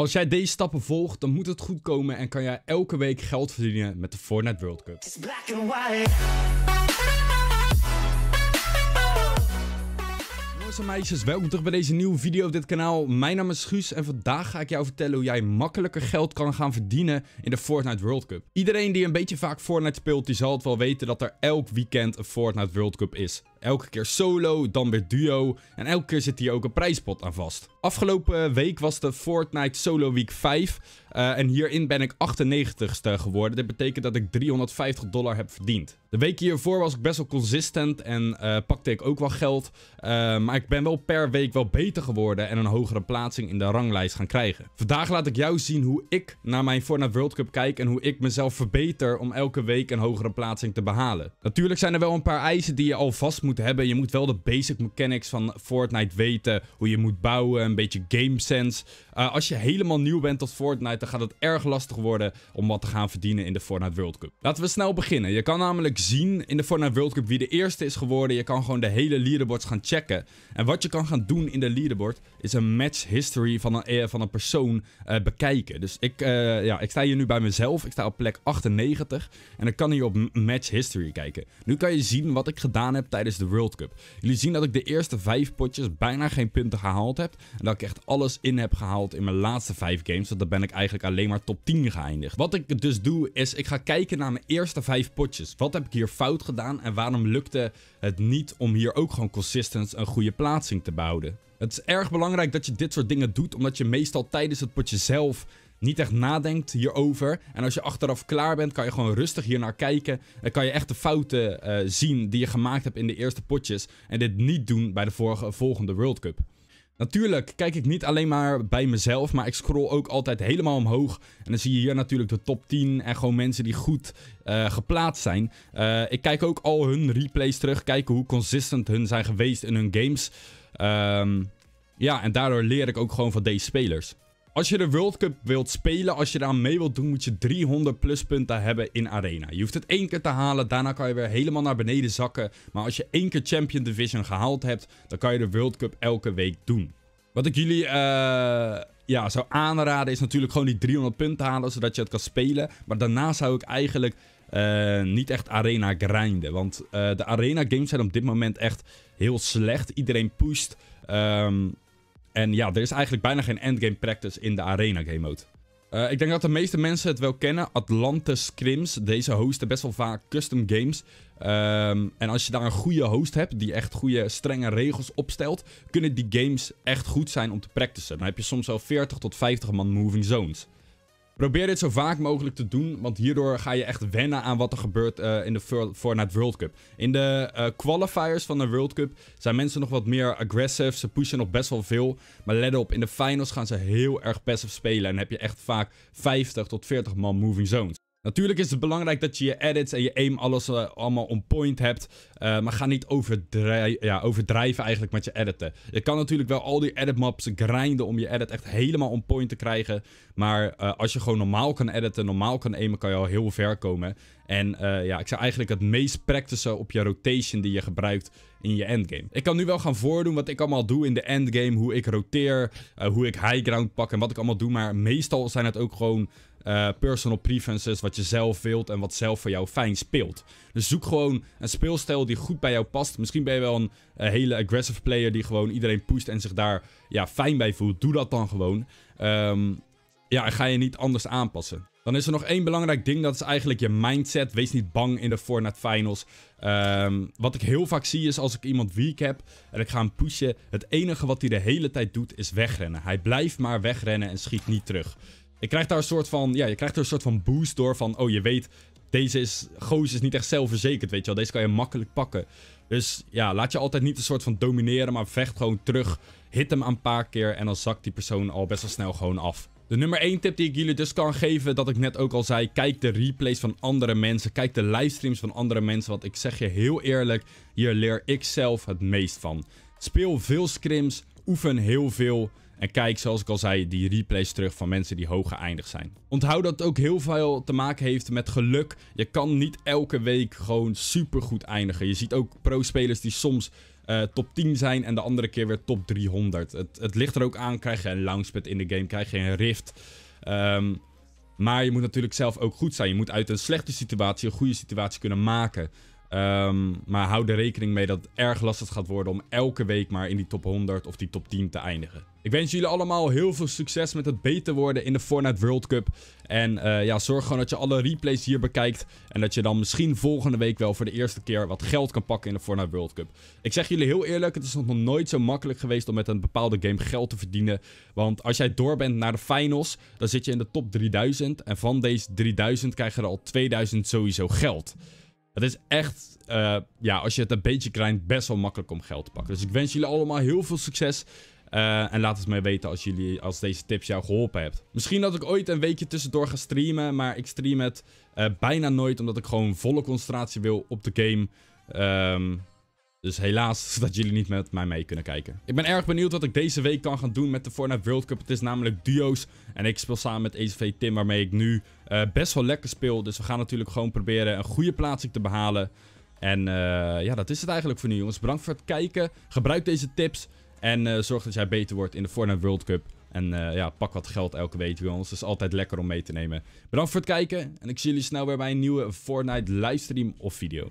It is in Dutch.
Als jij deze stappen volgt, dan moet het goed komen en kan jij elke week geld verdienen met de Fortnite World Cup. Jongens en meisjes, welkom terug bij deze nieuwe video op dit kanaal. Mijn naam is Guus en vandaag ga ik jou vertellen hoe jij makkelijker geld kan gaan verdienen in de Fortnite World Cup. Iedereen die een beetje vaak Fortnite speelt, die zal het wel weten dat er elk weekend een Fortnite World Cup is. Elke keer solo, dan weer duo. En elke keer zit hier ook een prijspot aan vast. Afgelopen week was de Fortnite Solo Week 5. Eh, en hierin ben ik 98ste geworden. Dit betekent dat ik 350 dollar heb verdiend. De week hiervoor was ik best wel consistent en eh, pakte ik ook wel geld. Eh, maar ik ben wel per week wel beter geworden en een hogere plaatsing in de ranglijst gaan krijgen. Vandaag laat ik jou zien hoe ik naar mijn Fortnite World Cup kijk en hoe ik mezelf verbeter om elke week een hogere plaatsing te behalen. Natuurlijk zijn er wel een paar eisen die je vast moet moet hebben. Je moet wel de basic mechanics van Fortnite weten. Hoe je moet bouwen, een beetje game sense. Eh, als je helemaal nieuw bent tot Fortnite, dan gaat het erg lastig worden om wat te gaan verdienen in de Fortnite World Cup. Laten we snel beginnen. Je kan namelijk zien in de Fortnite World Cup wie de eerste is geworden. Je kan gewoon de hele leaderboards gaan checken. En wat je kan gaan doen in de leaderboard is een match history van een, eh, van een persoon eh, bekijken. Dus ik, ja, ik sta hier nu bij mezelf. Ik sta op plek 98. En dan kan hier op match history kijken. Nu kan je zien wat ik gedaan heb tijdens de World Cup. Jullie zien dat ik de eerste vijf potjes bijna geen punten gehaald heb. En dat ik echt alles in heb gehaald in mijn laatste vijf games. Want dan ben ik eigenlijk alleen maar top 10 geëindigd. Wat ik dus doe is, ik ga kijken naar mijn eerste vijf potjes. Wat heb ik hier fout gedaan en waarom lukte het niet om hier ook gewoon consistent een goede plaatsing te behouden? Het is erg belangrijk dat je dit soort dingen doet, omdat je meestal tijdens het potje zelf niet echt nadenkt hierover. En als je achteraf klaar bent, kan je gewoon rustig hier naar kijken. En kan je echt de fouten eh, zien die je gemaakt hebt in de eerste potjes. En dit niet doen bij de volgende World Cup. Natuurlijk kijk ik niet alleen maar bij mezelf, maar ik scroll ook altijd helemaal omhoog. En dan zie je hier natuurlijk de top 10 en gewoon mensen die goed eh, geplaatst zijn. Eh, ik kijk ook al hun replays terug, kijken hoe consistent hun zijn geweest in hun games. Ehm, ja, en daardoor leer ik ook gewoon van deze spelers. Als je de World Cup wilt spelen, als je daar mee wilt doen, moet je 300 plus punten hebben in Arena. Je hoeft het één keer te halen, daarna kan je weer helemaal naar beneden zakken. Maar als je één keer Champion Division gehaald hebt, dan kan je de World Cup elke week doen. Wat ik jullie... Eh, ja, zou aanraden is natuurlijk gewoon die 300 punten halen, zodat je het kan spelen. Maar daarna zou ik eigenlijk eh, niet echt arena grinden. Want eh, de arena games zijn op dit moment echt heel slecht. Iedereen pusht. Um, en ja, er is eigenlijk bijna geen endgame practice in de arena game mode. Eh, ik denk dat de meeste mensen het wel kennen. Atlantis Scrims. Deze hosten best wel vaak custom games. Ehm, en als je daar een goede host hebt, die echt goede, strenge regels opstelt, kunnen die games echt goed zijn om te practicen. Dan heb je soms wel 40 tot 50 man moving zones. Probeer dit zo vaak mogelijk te doen, want hierdoor ga je echt wennen aan wat er gebeurt uh, in de Fortnite World Cup. In de eh, qualifiers van de World Cup zijn mensen nog wat meer agressief, Ze pushen nog best wel veel. Maar let op, in de finals gaan ze heel erg passive spelen. En heb je echt vaak 50 tot 40 man moving zones. Natuurlijk is het belangrijk dat je je edits en je aim alles eh, allemaal on point hebt. Eh, maar ga niet ja, overdrijven eigenlijk met je editen. Je kan natuurlijk wel al die editmaps grinden om je edit echt helemaal on point te krijgen. Maar eh, als je gewoon normaal kan editen, normaal kan aimen, kan je al heel ver komen. En ja, ik zou eigenlijk het meest practicen op je rotation die je gebruikt in je endgame. Ik kan nu wel gaan voordoen wat ik allemaal doe in de endgame. Hoe ik roteer, hoe ik high ground pak en wat ik allemaal doe. Maar meestal zijn het ook gewoon eh, personal preferences, wat je zelf wilt en wat zelf voor jou fijn speelt. Dus zoek gewoon een speelstijl die goed bij jou past. Misschien ben je wel een, eh, hele aggressive player die gewoon iedereen pusht en zich daar ja, fijn bij voelt. Doe dat dan gewoon. Ehm, ja, en ga je niet anders aanpassen. Dan is er nog één belangrijk ding, dat is eigenlijk je mindset. Wees niet bang in de Fortnite Finals. Ehm, wat ik heel vaak zie is als ik iemand weak heb en ik ga hem pushen. Het enige wat hij de hele tijd doet is wegrennen. Hij blijft maar wegrennen en schiet niet terug. Je krijgt daar een soort van, ja, je krijgt er een soort van boost door van, oh, je weet, deze is, goos is niet echt zelfverzekerd, weet je wel. Deze kan je makkelijk pakken. Dus ja, laat je altijd niet een soort van domineren, maar vecht gewoon terug. Hit hem een paar keer en dan zakt die persoon al best wel snel gewoon af. De nummer 1 tip die ik jullie dus kan geven, dat ik net ook al zei, kijk de replays van andere mensen, kijk de livestreams van andere mensen, want ik zeg je heel eerlijk, hier leer ik zelf het meest van. Speel veel scrims, oefen heel veel en kijk, zoals ik al zei, die replays terug van mensen die hoog geëindigd zijn. Onthoud dat het ook heel veel te maken heeft met geluk. Je kan niet elke week gewoon supergoed eindigen. Je ziet ook pro-spelers die soms eh, top 10 zijn en de andere keer weer top 300. Het, het ligt er ook aan, krijg je een launchpad in de game, krijg je een rift. Ehm, maar je moet natuurlijk zelf ook goed zijn. Je moet uit een slechte situatie een goede situatie kunnen maken. Ehm, maar hou er rekening mee dat het erg lastig gaat worden om elke week maar in die top 100 of die top 10 te eindigen. Ik wens jullie allemaal heel veel succes met het beter worden in de Fortnite World Cup. En eh, ja, zorg gewoon dat je alle replays hier bekijkt. En dat je dan misschien volgende week wel voor de eerste keer wat geld kan pakken in de Fortnite World Cup. Ik zeg jullie heel eerlijk, het is nog nooit zo makkelijk geweest om met een bepaalde game geld te verdienen. Want als jij door bent naar de finals, dan zit je in de top 3000. En van deze 3000 krijgen er al 2000 sowieso geld. Het is echt, eh, ja, als je het een beetje krijgt, best wel makkelijk om geld te pakken. Dus ik wens jullie allemaal heel veel succes. Eh, en laat het mij weten als, jullie, als deze tips jou geholpen hebben. Misschien dat ik ooit een weekje tussendoor ga streamen. Maar ik stream het eh, bijna nooit. Omdat ik gewoon volle concentratie wil op de game. Ehm. Dus helaas dat jullie niet met mij mee kunnen kijken. Ik ben erg benieuwd wat ik deze week kan gaan doen met de Fortnite World Cup. Het is namelijk duo's en ik speel samen met ECV Tim waarmee ik nu eh, best wel lekker speel. Dus we gaan natuurlijk gewoon proberen een goede plaatsing te behalen. En eh, ja, dat is het eigenlijk voor nu jongens. Bedankt voor het kijken. Gebruik deze tips en eh, zorg dat jij beter wordt in de Fortnite World Cup. En ja, pak wat geld elke week jongens. Het is altijd lekker om mee te nemen. Bedankt voor het kijken en ik zie jullie snel weer bij een nieuwe Fortnite livestream of video.